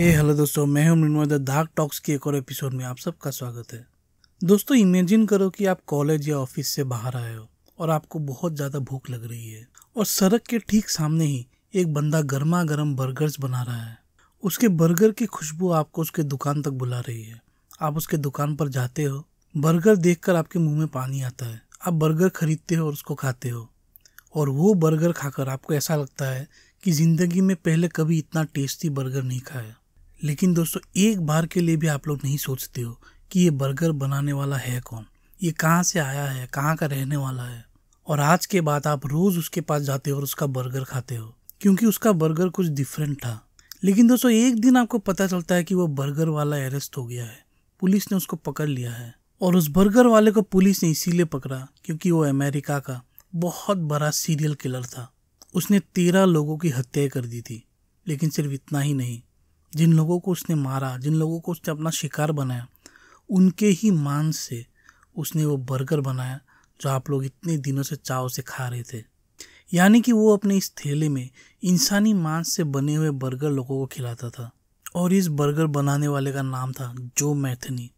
हे hello दोस्तों मैं हूं निर्मोद धाक टॉक्स के एक और एपिसोड में आप सबका स्वागत है दोस्तों इमेजिन करो कि आप कॉलेज या ऑफिस से बाहर आए हो और आपको बहुत ज़्यादा भूख लग रही है और सड़क के ठीक सामने ही एक बंदा गर्मा गर्म बर्गर्स बना रहा है उसके बर्गर की खुशबू आपको उसके दुकान तक बुला रही है आप उसके दुकान पर जाते हो बर्गर देख आपके मुंह में पानी आता है आप बर्गर खरीदते हो और उसको खाते हो और वो बर्गर खाकर आपको ऐसा लगता है कि ज़िंदगी में पहले कभी इतना टेस्टी बर्गर नहीं खाया लेकिन दोस्तों एक बार के लिए भी आप लोग नहीं सोचते हो कि ये बर्गर बनाने वाला है कौन ये कहाँ से आया है कहाँ का रहने वाला है और आज के बाद आप रोज़ उसके पास जाते हो और उसका बर्गर खाते हो क्योंकि उसका बर्गर कुछ डिफरेंट था लेकिन दोस्तों एक दिन आपको पता चलता है कि वो बर्गर वाला अरेस्ट हो गया है पुलिस ने उसको पकड़ लिया है और उस बर्गर वाले को पुलिस ने इसीलिए पकड़ा क्योंकि वो अमेरिका का बहुत बड़ा सीरियल किलर था उसने तेरह लोगों की हत्या कर दी थी लेकिन सिर्फ इतना ही नहीं जिन लोगों को उसने मारा जिन लोगों को उसने अपना शिकार बनाया उनके ही मान से उसने वो बर्गर बनाया जो आप लोग इतने दिनों से चाव से खा रहे थे यानी कि वो अपने इस थैले में इंसानी मांस से बने हुए बर्गर लोगों को खिलाता था और इस बर्गर बनाने वाले का नाम था जो मैथनी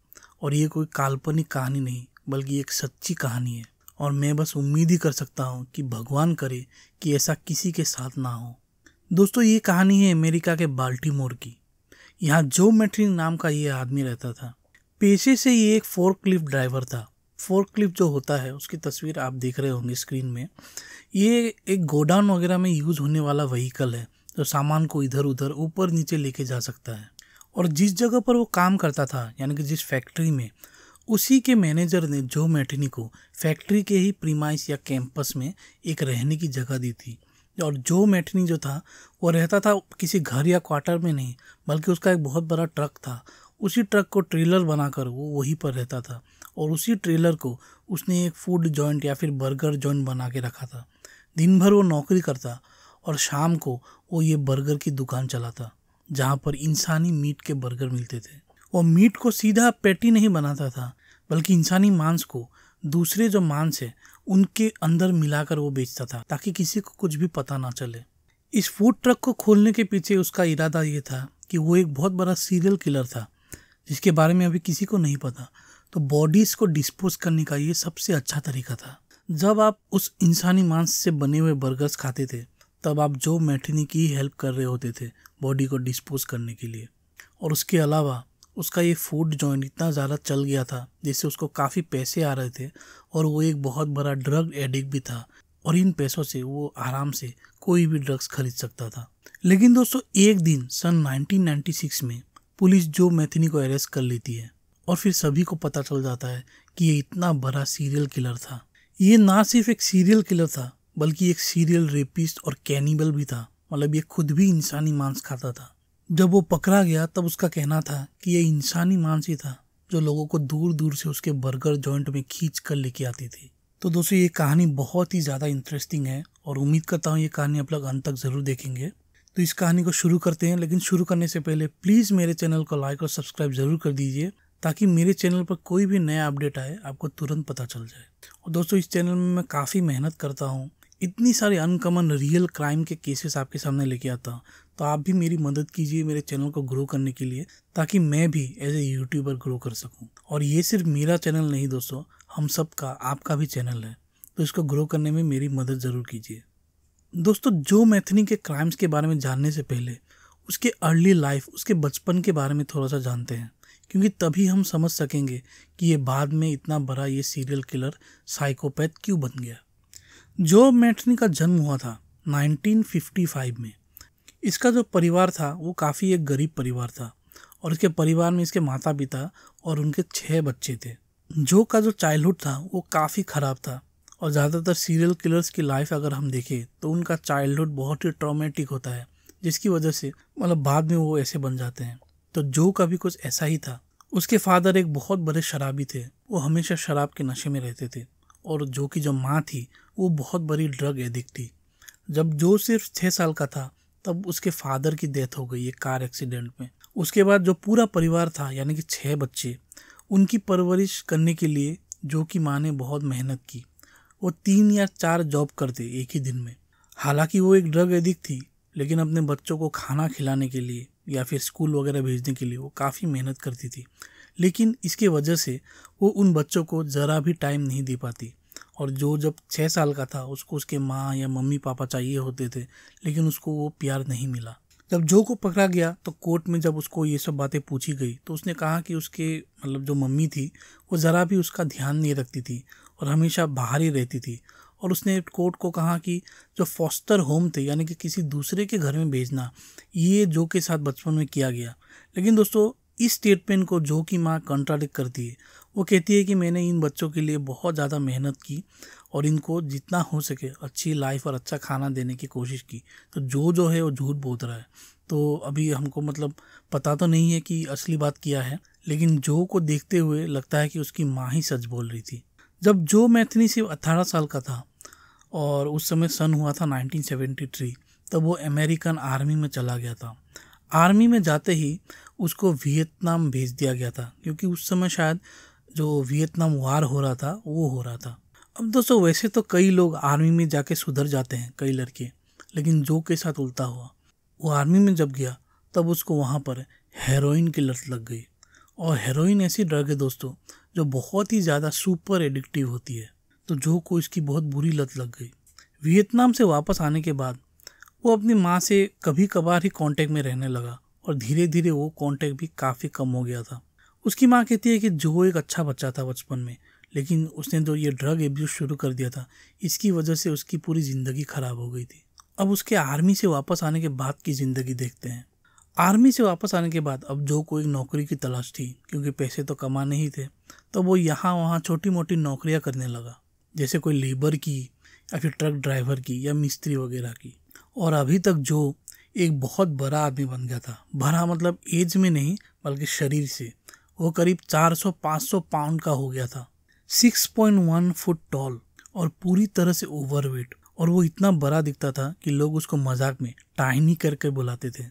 और ये कोई काल्पनिक कहानी नहीं बल्कि एक सच्ची कहानी है और मैं बस उम्मीद ही कर सकता हूँ कि भगवान करे कि ऐसा किसी के साथ ना हो दोस्तों ये कहानी है अमेरिका के बाल्टीमोर की यहाँ जो मेट्री नाम का ये आदमी रहता था पेशे से ये एक फोर्कलिफ्ट ड्राइवर था फोर्कलिफ्ट जो होता है उसकी तस्वीर आप देख रहे होंगे स्क्रीन में ये एक गोडाउन वगैरह में यूज़ होने वाला व्हीकल है जो सामान को इधर उधर ऊपर नीचे लेके जा सकता है और जिस जगह पर वो काम करता था यानी कि जिस फैक्ट्री में उसी के मैनेजर ने जो मैटनी को फैक्ट्री के ही प्रीमाइस या कैंपस में एक रहने की जगह दी थी और जो मैटनी जो था वो रहता था किसी घर या क्वार्टर में नहीं बल्कि उसका एक बहुत बड़ा ट्रक था उसी ट्रक को ट्रेलर बनाकर वो वहीं पर रहता था और उसी ट्रेलर को उसने एक फूड जॉइंट या फिर बर्गर जॉइंट बना के रखा था दिन भर वो नौकरी करता और शाम को वो ये बर्गर की दुकान चलाता जहाँ पर इंसानी मीट के बर्गर मिलते थे वो मीट को सीधा पेटी नहीं बनाता था बल्कि इंसानी मांस को दूसरे जो मांस है उनके अंदर मिलाकर वो बेचता था ताकि किसी को कुछ भी पता ना चले इस फूड ट्रक को खोलने के पीछे उसका इरादा ये था कि वो एक बहुत बड़ा सीरियल किलर था जिसके बारे में अभी किसी को नहीं पता तो बॉडीज़ को डिस्पोज करने का ये सबसे अच्छा तरीका था जब आप उस इंसानी मांस से बने हुए बर्गर्स खाते थे तब आप जो मैठनी की हेल्प कर रहे होते थे बॉडी को डिस्पोज करने के लिए और उसके अलावा उसका ये फूड जॉइंट इतना ज़्यादा चल गया था जिससे उसको काफ़ी पैसे आ रहे थे और वो एक बहुत बड़ा ड्रग एडिक्ट भी था और इन पैसों से वो आराम से कोई भी ड्रग्स खरीद सकता था लेकिन दोस्तों एक दिन सन 1996 में पुलिस जो मैथिनी को अरेस्ट कर लेती है और फिर सभी को पता चल जाता है कि ये इतना बड़ा सीरियल किलर था ये ना सिर्फ एक सीरियल किलर था बल्कि एक सीरियल रेपिस्ट और कैनिबल भी था मतलब ये खुद भी इंसानी मांस खाता था जब वो पकड़ा गया तब उसका कहना था कि यह इंसानी मानसी था जो लोगों को दूर दूर से उसके बर्गर जॉइंट में खींच कर लेके आती थी तो दोस्तों ये कहानी बहुत ही ज़्यादा इंटरेस्टिंग है और उम्मीद करता हूँ ये कहानी आप लोग अंत तक ज़रूर देखेंगे तो इस कहानी को शुरू करते हैं लेकिन शुरू करने से पहले प्लीज़ मेरे चैनल को लाइक और सब्सक्राइब ज़रूर कर दीजिए ताकि मेरे चैनल पर कोई भी नया अपडेट आए आपको तुरंत पता चल जाए और दोस्तों इस चैनल में मैं काफ़ी मेहनत करता हूँ इतनी सारी अनकमन रियल क्राइम के केसेस आपके सामने लेके आता हूँ तो आप भी मेरी मदद कीजिए मेरे चैनल को ग्रो करने के लिए ताकि मैं भी एज ए यूट्यूबर ग्रो कर सकूँ और ये सिर्फ मेरा चैनल नहीं दोस्तों हम सब का आपका भी चैनल है तो इसको ग्रो करने में मेरी मदद ज़रूर कीजिए दोस्तों जो मैथनी के क्राइम्स के बारे में जानने से पहले उसके अर्ली लाइफ उसके बचपन के बारे में थोड़ा सा जानते हैं क्योंकि तभी हम समझ सकेंगे कि ये बाद में इतना बड़ा ये सीरियल किलर साइकोपैथ क्यों बन गया जो मैथनी का जन्म हुआ था 1955 में इसका जो परिवार था वो काफ़ी एक गरीब परिवार था और इसके परिवार में इसके माता पिता और उनके छः बच्चे थे जो का जो चाइल्डहुड था वो काफ़ी ख़राब था और ज़्यादातर सीरियल किलर्स की लाइफ अगर हम देखें तो उनका चाइल्डहुड बहुत ही ट्रॉमेटिक होता है जिसकी वजह से मतलब बाद में वो ऐसे बन जाते हैं तो जो का भी कुछ ऐसा ही था उसके फादर एक बहुत बड़े शराबी थे वो हमेशा शराब के नशे में रहते थे और जो की जो माँ थी वो बहुत बड़ी ड्रग एडिक्ट थी जब जो सिर्फ छः साल का था तब उसके फादर की डेथ हो गई है कार एक्सीडेंट में उसके बाद जो पूरा परिवार था यानी कि छः बच्चे उनकी परवरिश करने के लिए जो कि माँ ने बहुत मेहनत की वो तीन या चार जॉब करते एक ही दिन में हालांकि वो एक ड्रग एडिक थी लेकिन अपने बच्चों को खाना खिलाने के लिए या फिर स्कूल वगैरह भेजने के लिए वो काफ़ी मेहनत करती थी लेकिन इसके वजह से वो उन बच्चों को ज़रा भी टाइम नहीं दे पाती और जो जब छः साल का था उसको उसके माँ या मम्मी पापा चाहिए होते थे लेकिन उसको वो प्यार नहीं मिला जब जो को पकड़ा गया तो कोर्ट में जब उसको ये सब बातें पूछी गई तो उसने कहा कि उसके मतलब जो मम्मी थी वो ज़रा भी उसका ध्यान नहीं रखती थी और हमेशा बाहर ही रहती थी और उसने कोर्ट को कहा कि जो फॉस्टर होम थे यानी कि किसी दूसरे के घर में भेजना ये जो के साथ बचपन में किया गया लेकिन दोस्तों इस स्टेटमेंट को जो की माँ कंट्राडिक्ट करती है वो कहती है कि मैंने इन बच्चों के लिए बहुत ज़्यादा मेहनत की और इनको जितना हो सके अच्छी लाइफ और अच्छा खाना देने की कोशिश की तो जो जो है वो झूठ बोल रहा है तो अभी हमको मतलब पता तो नहीं है कि असली बात क्या है लेकिन जो को देखते हुए लगता है कि उसकी माँ ही सच बोल रही थी जब जो मैथनी सिर्फ अट्ठारह साल का था और उस समय सन हुआ था 1973 तब वो अमेरिकन आर्मी में चला गया था आर्मी में जाते ही उसको वियतनाम भेज दिया गया था क्योंकि उस समय शायद जो वियतनाम वार हो रहा था वो हो रहा था अब दोस्तों वैसे तो कई लोग आर्मी में जाके सुधर जाते हैं कई लड़के लेकिन जो के साथ उल्टा हुआ वो आर्मी में जब गया तब उसको वहाँ पर हेरोइन की लत लग गई और हेरोइन ऐसी ड्रग है दोस्तों जो बहुत ही ज़्यादा सुपर एडिक्टिव होती है तो जो को इसकी बहुत बुरी लत लग गई वियतनाम से वापस आने के बाद वो अपनी माँ से कभी कभार ही कांटेक्ट में रहने लगा और धीरे धीरे वो कांटेक्ट भी काफ़ी कम हो गया था उसकी माँ कहती है कि जो एक अच्छा बच्चा था बचपन में लेकिन उसने जो तो ये ड्रग एब्यूज शुरू कर दिया था इसकी वजह से उसकी पूरी ज़िंदगी ख़राब हो गई थी अब उसके आर्मी से वापस आने के बाद की ज़िंदगी देखते हैं आर्मी से वापस आने के बाद अब जो कोई नौकरी की तलाश थी क्योंकि पैसे तो कमाने ही थे तो वो यहाँ वहाँ छोटी मोटी नौकरियाँ करने लगा जैसे कोई लेबर की या फिर ट्रक ड्राइवर की या मिस्त्री वगैरह की और अभी तक जो एक बहुत बड़ा आदमी बन गया था बड़ा मतलब एज में नहीं बल्कि शरीर से वो करीब 400-500 पाउंड का हो गया था 6.1 फुट टॉल और पूरी तरह से ओवरवेट और वो इतना बड़ा दिखता था कि लोग उसको मजाक में टाइनी करके बुलाते थे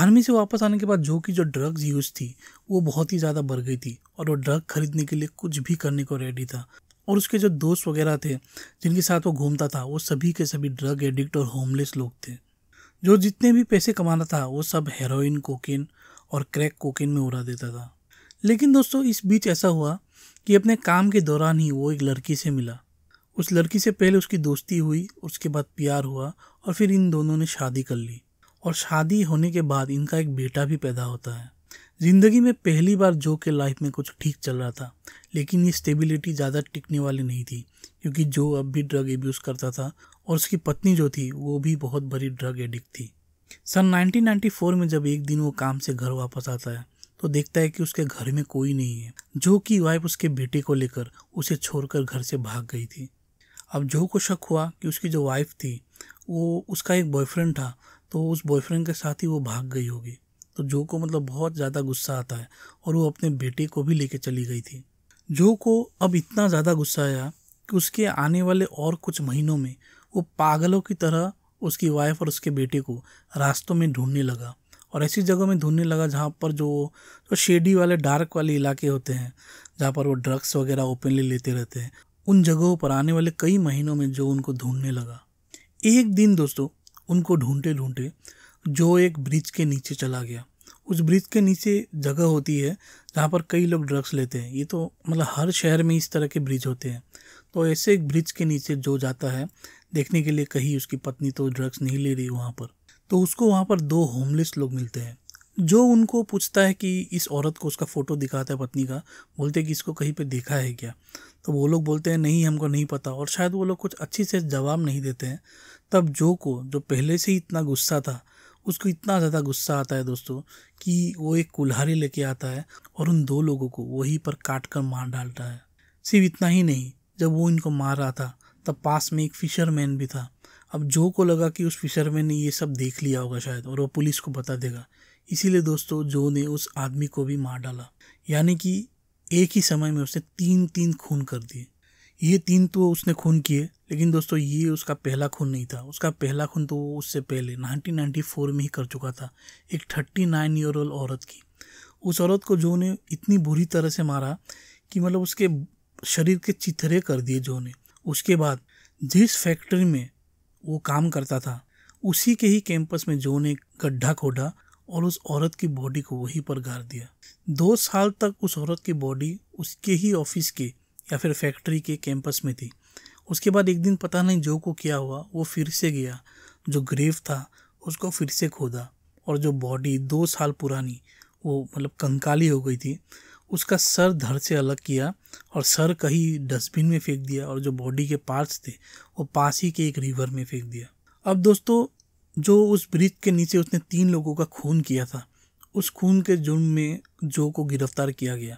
आर्मी से वापस आने के बाद जो की जो ड्रग्स यूज थी वो बहुत ही ज़्यादा बढ़ गई थी और वो ड्रग खरीदने के लिए कुछ भी करने को रेडी था और उसके जो दोस्त वगैरह थे जिनके साथ वो घूमता था वो सभी के सभी ड्रग एडिक्ट और होमलेस लोग थे जो जितने भी पैसे कमाना था वो सब हेरोइन कोकिन और क्रैक कोकिन में उड़ा देता था लेकिन दोस्तों इस बीच ऐसा हुआ कि अपने काम के दौरान ही वो एक लड़की से मिला उस लड़की से पहले उसकी दोस्ती हुई उसके बाद प्यार हुआ और फिर इन दोनों ने शादी कर ली और शादी होने के बाद इनका एक बेटा भी पैदा होता है ज़िंदगी में पहली बार जो के लाइफ में कुछ ठीक चल रहा था लेकिन ये स्टेबिलिटी ज़्यादा टिकने वाली नहीं थी क्योंकि जो अब भी ड्रग एब्यूज़ करता था और उसकी पत्नी जो थी वो भी बहुत बड़ी ड्रग एडिक्ट थी सन 1994 में जब एक दिन वो काम से घर वापस आता है तो देखता है कि उसके घर में कोई नहीं है जो की वाइफ उसके बेटे को लेकर उसे छोड़कर घर से भाग गई थी अब जो को शक हुआ कि उसकी जो वाइफ थी वो उसका एक बॉयफ्रेंड था तो उस बॉयफ्रेंड के साथ ही वो भाग गई होगी तो जो को मतलब बहुत ज़्यादा गुस्सा आता है और वो अपने बेटे को भी लेके चली गई थी जो को अब इतना ज़्यादा गुस्सा आया कि उसके आने वाले और कुछ महीनों में वो पागलों की तरह उसकी वाइफ और उसके बेटे को रास्तों में ढूंढने लगा और ऐसी जगह में ढूंढने लगा जहाँ पर जो जो शेडी वाले डार्क वाले इलाके होते हैं जहाँ पर वो ड्रग्स वगैरह ओपनली लेते रहते हैं उन जगहों पर आने वाले कई महीनों में जो उनको ढूंढने लगा एक दिन दोस्तों उनको ढूंढते ढूंढते जो एक ब्रिज के नीचे चला गया उस ब्रिज के नीचे जगह होती है जहाँ पर कई लोग ड्रग्स लेते हैं ये तो मतलब हर शहर में इस तरह के ब्रिज होते हैं तो ऐसे एक ब्रिज के नीचे जो जाता है देखने के लिए कहीं उसकी पत्नी तो ड्रग्स नहीं ले रही वहाँ पर तो उसको वहाँ पर दो होमलेस लोग मिलते हैं जो उनको पूछता है कि इस औरत को उसका फ़ोटो दिखाता है पत्नी का बोलते हैं कि इसको कहीं पे देखा है क्या तो वो लोग बोलते हैं नहीं हमको नहीं पता और शायद वो लोग कुछ अच्छी से जवाब नहीं देते हैं तब जो को जो पहले से ही इतना गुस्सा था उसको इतना ज़्यादा गुस्सा आता है दोस्तों कि वो एक कुल्हारी लेके आता है और उन दो लोगों को वहीं पर काट कर मार डालता है सिर्फ इतना ही नहीं जब वो इनको मार रहा था तब पास में एक फिशरमैन भी था अब जो को लगा कि उस फिशरमैन ने ये सब देख लिया होगा शायद और वो पुलिस को बता देगा इसीलिए दोस्तों जो ने उस आदमी को भी मार डाला यानी कि एक ही समय में उसने तीन तीन खून कर दिए ये तीन तो उसने खून किए लेकिन दोस्तों ये उसका पहला खून नहीं था उसका पहला खून तो वो उससे पहले 1994 में ही कर चुका था एक 39 ईयर ओल्ड औरत की उस औरत को जो ने इतनी बुरी तरह से मारा कि मतलब उसके शरीर के चिथरे कर दिए जो ने उसके बाद जिस फैक्ट्री में वो काम करता था उसी के ही कैंपस में जो ने गड्ढा खोदा और उस औरत की बॉडी को वहीं पर गाड़ दिया दो साल तक उस औरत की बॉडी उसके ही ऑफिस के या फिर फैक्ट्री के कैंपस में थी उसके बाद एक दिन पता नहीं जो को क्या हुआ वो फिर से गया जो ग्रेव था उसको फिर से खोदा और जो बॉडी दो साल पुरानी वो मतलब कंकाली हो गई थी उसका सर धर से अलग किया और सर कहीं डस्टबिन में फेंक दिया और जो बॉडी के पार्ट्स थे वो पास ही के एक रिवर में फेंक दिया अब दोस्तों जो उस ब्रिज के नीचे उसने तीन लोगों का खून किया था उस खून के जुर्म में जो को गिरफ्तार किया गया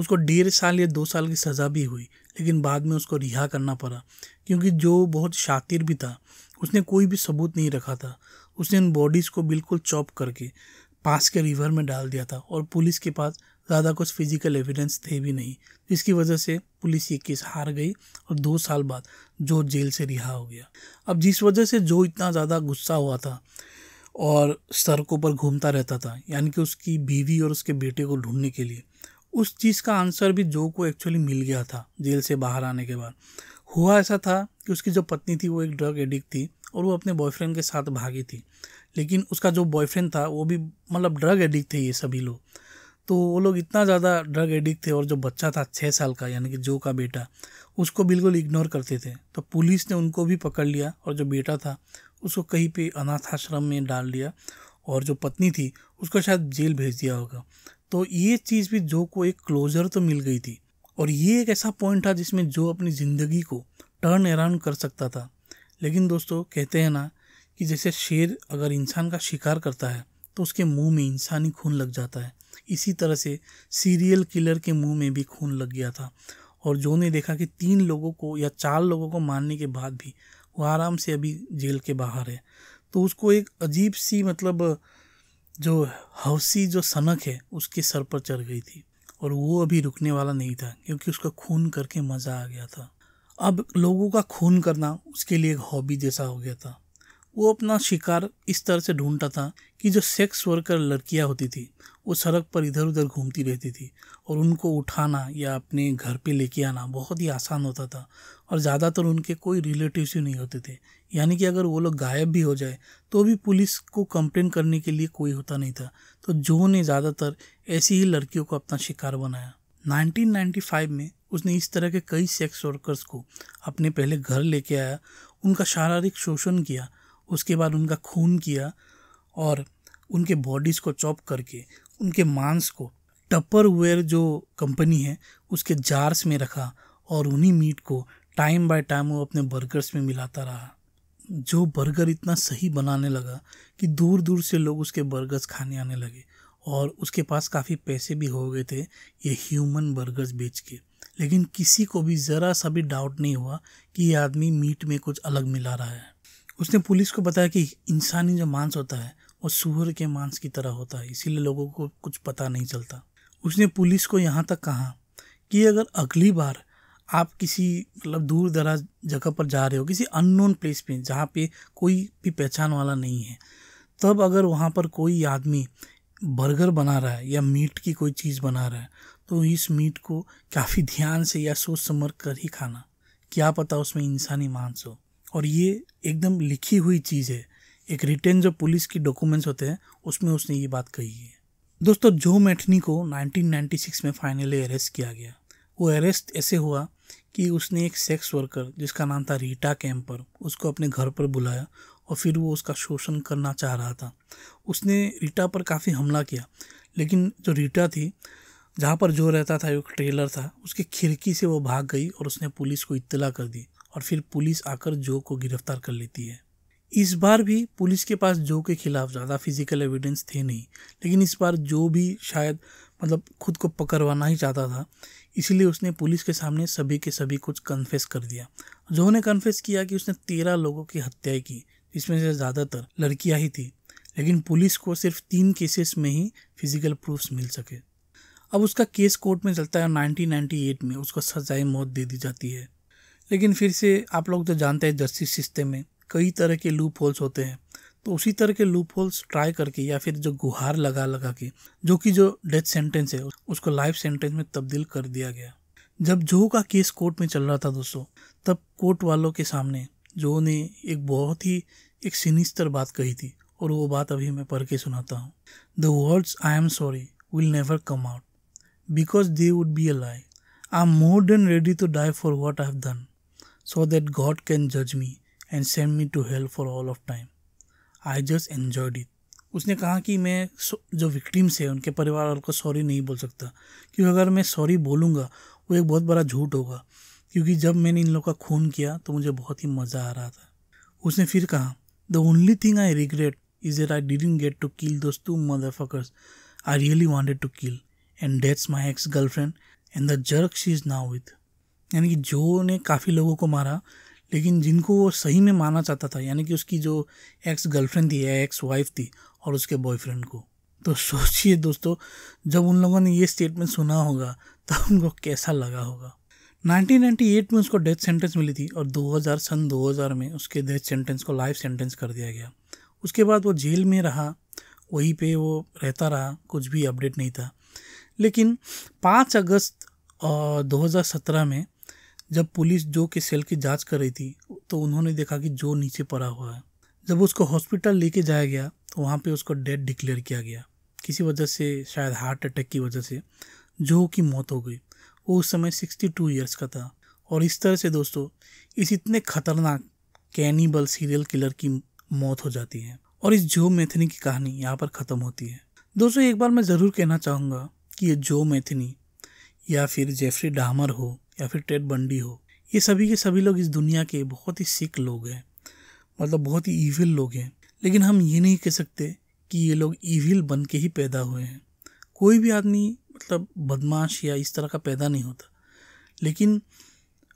उसको डेढ़ साल या दो साल की सज़ा भी हुई लेकिन बाद में उसको रिहा करना पड़ा क्योंकि जो बहुत शातिर भी था उसने कोई भी सबूत नहीं रखा था उसने उन बॉडीज़ को बिल्कुल चॉप करके पास के रिवर में डाल दिया था और पुलिस के पास ज़्यादा कुछ फिजिकल एविडेंस थे भी नहीं जिसकी वजह से पुलिस ये केस हार गई और दो साल बाद जो जेल से रिहा हो गया अब जिस वजह से जो इतना ज़्यादा गुस्सा हुआ था और सड़कों पर घूमता रहता था यानी कि उसकी बीवी और उसके बेटे को ढूंढने के लिए उस चीज़ का आंसर भी जो को एक्चुअली मिल गया था जेल से बाहर आने के बाद हुआ ऐसा था कि उसकी जो पत्नी थी वो एक ड्रग एडिक्ट थी और वो अपने बॉयफ्रेंड के साथ भागी थी लेकिन उसका जो बॉयफ्रेंड था वो भी मतलब ड्रग एडिक्ट थे ये सभी लोग तो वो लोग इतना ज़्यादा ड्रग एडिक्ट थे और जो बच्चा था छः साल का यानी कि जो का बेटा उसको बिल्कुल इग्नोर करते थे तो पुलिस ने उनको भी पकड़ लिया और जो बेटा था उसको कहीं पे अनाथ आश्रम में डाल दिया और जो पत्नी थी उसको शायद जेल भेज दिया होगा तो ये चीज़ भी जो को एक क्लोजर तो मिल गई थी और ये एक ऐसा पॉइंट था जिसमें जो अपनी ज़िंदगी को टर्न अराउंड कर सकता था लेकिन दोस्तों कहते हैं ना कि जैसे शेर अगर इंसान का शिकार करता है तो उसके मुंह में इंसानी खून लग जाता है इसी तरह से सीरियल किलर के मुंह में भी खून लग गया था और जो ने देखा कि तीन लोगों को या चार लोगों को मारने के बाद भी वो आराम से अभी जेल के बाहर है तो उसको एक अजीब सी मतलब जो हौसी जो सनक है उसके सर पर चढ़ गई थी और वो अभी रुकने वाला नहीं था क्योंकि उसका खून करके मज़ा आ गया था अब लोगों का खून करना उसके लिए एक हॉबी जैसा हो गया था वो अपना शिकार इस तरह से ढूंढता था कि जो सेक्स वर्कर लड़कियां होती थी वो सड़क पर इधर उधर घूमती रहती थी और उनको उठाना या अपने घर पे लेके आना बहुत ही आसान होता था और ज़्यादातर उनके कोई रिलेटिव्स ही नहीं होते थे यानी कि अगर वो लोग गायब भी हो जाए तो भी पुलिस को कंप्लेन करने के लिए कोई होता नहीं था तो जो ने ज़्यादातर ऐसी ही लड़कियों को अपना शिकार बनाया 1995 में उसने इस तरह के कई सेक्स वर्कर्स को अपने पहले घर लेके आया उनका शारीरिक शोषण किया उसके बाद उनका खून किया और उनके बॉडीज़ को चॉप करके उनके मांस को वेयर जो कंपनी है उसके जार्स में रखा और उन्हीं मीट को टाइम बाय टाइम वो अपने बर्गर्स में मिलाता रहा जो बर्गर इतना सही बनाने लगा कि दूर दूर से लोग उसके बर्गर्स खाने आने लगे और उसके पास काफ़ी पैसे भी हो गए थे ये ह्यूमन बर्गर्स बेच के लेकिन किसी को भी ज़रा सा भी डाउट नहीं हुआ कि ये आदमी मीट में कुछ अलग मिला रहा है उसने पुलिस को बताया कि इंसानी जो मांस होता है वो सूअर के मांस की तरह होता है इसीलिए लोगों को कुछ पता नहीं चलता उसने पुलिस को यहाँ तक कहा कि अगर अगली बार आप किसी मतलब दूर दराज जगह पर जा रहे हो किसी अननोन प्लेस पे जहाँ पे कोई भी पहचान वाला नहीं है तब अगर वहाँ पर कोई आदमी बर्गर बना रहा है या मीट की कोई चीज़ बना रहा है तो इस मीट को काफ़ी ध्यान से या सोच समझ कर ही खाना क्या पता उसमें इंसानी मांस हो और ये एकदम लिखी हुई चीज़ है एक रिटर्न जो पुलिस की डॉक्यूमेंट्स होते हैं उसमें उसने ये बात कही है दोस्तों जो मैठनी को 1996 में फाइनली अरेस्ट किया गया वो अरेस्ट ऐसे हुआ कि उसने एक सेक्स वर्कर जिसका नाम था रीटा कैंपर उसको अपने घर पर बुलाया और फिर वो उसका शोषण करना चाह रहा था उसने रीटा पर काफ़ी हमला किया लेकिन जो रीटा थी जहाँ पर जो रहता था एक ट्रेलर था उसकी खिड़की से वो भाग गई और उसने पुलिस को इत्तला कर दी और फिर पुलिस आकर जो को गिरफ्तार कर लेती है इस बार भी पुलिस के पास जो के खिलाफ ज़्यादा फिजिकल एविडेंस थे नहीं लेकिन इस बार जो भी शायद मतलब खुद को पकड़वाना ही चाहता था इसीलिए उसने पुलिस के सामने सभी के सभी कुछ कन्फेस कर दिया जो ने कन्फेस किया कि उसने तेरह लोगों की हत्याएं की जिसमें से ज़्यादातर लड़कियां ही थी लेकिन पुलिस को सिर्फ तीन केसेस में ही फिजिकल प्रूफ्स मिल सके अब उसका केस कोर्ट में चलता है 1998 में उसको सजाए मौत दे दी जाती है लेकिन फिर से आप लोग तो जानते हैं जस्टिस सिस्टम में कई तरह के लूप होल्स होते हैं तो उसी तरह के लूप होल्स ट्राई करके या फिर जो गुहार लगा लगा के जो कि जो डेथ सेंटेंस है उसको लाइफ सेंटेंस में तब्दील कर दिया गया जब जो का केस कोर्ट में चल रहा था दोस्तों तब कोर्ट वालों के सामने जो ने एक बहुत ही एक सिनिस्तर बात कही थी और वो बात अभी मैं पढ़ के सुनाता हूँ the words I am sorry will never come out because they would be a lie I am more than ready to die for what I have done so that God can judge me and send me to hell for all of time. I just enjoyed it. उसने कहा कि मैं जो victims हैं उनके परिवार वालों को सॉरी नहीं बोल सकता क्योंकि अगर मैं सॉरी बोलूँगा वो एक बहुत बड़ा झूठ होगा क्योंकि जब मैंने इन लोगों का खून किया तो मुझे बहुत ही मज़ा आ रहा था उसने फिर कहा the only thing I regret is that I didn't get to kill those two mother fuckers I really wanted to kill and that's my ex girlfriend and the jerk she is now with यानी कि जो ने काफ़ी लोगों को मारा लेकिन जिनको वो सही में माना चाहता था यानी कि उसकी जो एक्स गर्लफ्रेंड थी या एक्स वाइफ थी और उसके बॉयफ्रेंड को तो सोचिए दोस्तों जब उन लोगों ने ये स्टेटमेंट सुना होगा तब उनको कैसा लगा होगा 1998 में उसको डेथ सेंटेंस मिली थी और 2000 सन 2000 में उसके डेथ सेंटेंस को लाइफ सेंटेंस कर दिया गया उसके बाद वो जेल में रहा वहीं पे वो रहता रहा कुछ भी अपडेट नहीं था लेकिन 5 अगस्त 2017 में जब पुलिस जो के सेल की जांच कर रही थी तो उन्होंने देखा कि जो नीचे पड़ा हुआ है जब उसको हॉस्पिटल लेके जाया गया तो वहाँ पे उसको डेड डिक्लेयर किया गया किसी वजह से शायद हार्ट अटैक की वजह से जो की मौत हो गई वो उस समय सिक्सटी टू ईयर्स का था और इस तरह से दोस्तों इस इतने खतरनाक कैनिबल सीरियल किलर की मौत हो जाती है और इस जो मैथनी की कहानी यहाँ पर ख़त्म होती है दोस्तों एक बार मैं ज़रूर कहना चाहूँगा कि ये जो मैथनी या फिर जेफरी डामर हो या फिर टेड बंडी हो ये सभी के सभी लोग इस दुनिया के बहुत ही सिख लोग हैं मतलब बहुत ही ईविल लोग हैं लेकिन हम ये नहीं कह सकते कि ये लोग ईविल बन के ही पैदा हुए हैं कोई भी आदमी मतलब बदमाश या इस तरह का पैदा नहीं होता लेकिन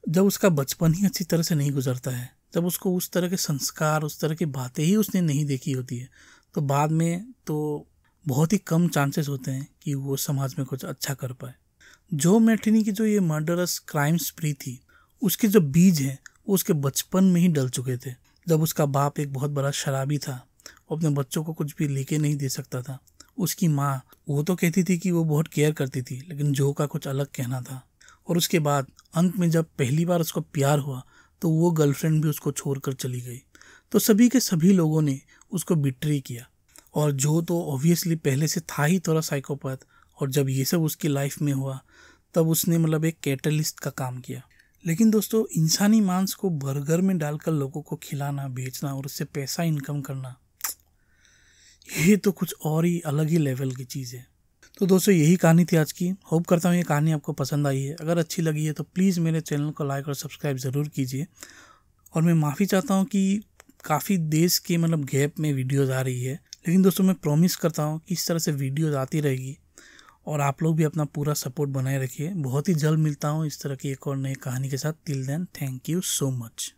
जब उसका बचपन ही अच्छी तरह से नहीं गुजरता है जब उसको उस तरह के संस्कार उस तरह की बातें ही उसने नहीं देखी होती है तो बाद में तो बहुत ही कम चांसेस होते हैं कि वो समाज में कुछ अच्छा कर पाए जो मैटिनी की जो ये मर्डरस क्राइम स्प्री थी उसके जो बीज हैं वो उसके बचपन में ही डल चुके थे जब उसका बाप एक बहुत बड़ा शराबी था वो अपने बच्चों को कुछ भी लेके नहीं दे सकता था उसकी माँ वो तो कहती थी कि वो बहुत केयर करती थी लेकिन जो का कुछ अलग कहना था और उसके बाद अंत में जब पहली बार उसको प्यार हुआ तो वो गर्लफ्रेंड भी उसको छोड़कर चली गई तो सभी के सभी लोगों ने उसको बिट्री किया और जो तो ऑब्वियसली पहले से था ही थोड़ा साइकोपैथ और जब ये सब उसकी लाइफ में हुआ तब उसने मतलब एक कैटलिस्ट का काम किया लेकिन दोस्तों इंसानी मांस को बर्गर में डालकर लोगों को खिलाना बेचना और उससे पैसा इनकम करना ये तो कुछ और ही अलग ही लेवल की चीज़ है तो दोस्तों यही कहानी थी आज की होप करता हूँ ये कहानी आपको पसंद आई है अगर अच्छी लगी है तो प्लीज़ मेरे चैनल को लाइक और सब्सक्राइब ज़रूर कीजिए और मैं माफ़ी चाहता हूँ कि काफ़ी देश के मतलब गैप में वीडियोज़ आ रही है लेकिन दोस्तों मैं प्रॉमिस करता हूँ कि इस तरह से वीडियोज़ आती रहेगी और आप लोग भी अपना पूरा सपोर्ट बनाए रखिए बहुत ही जल्द मिलता हूँ इस तरह की एक और नई कहानी के साथ till then thank you so much